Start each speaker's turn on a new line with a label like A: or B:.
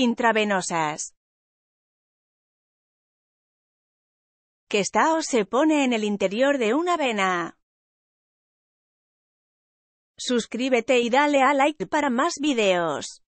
A: intravenosas. Que está o se pone en el interior de una vena. Suscríbete y dale a like para más videos.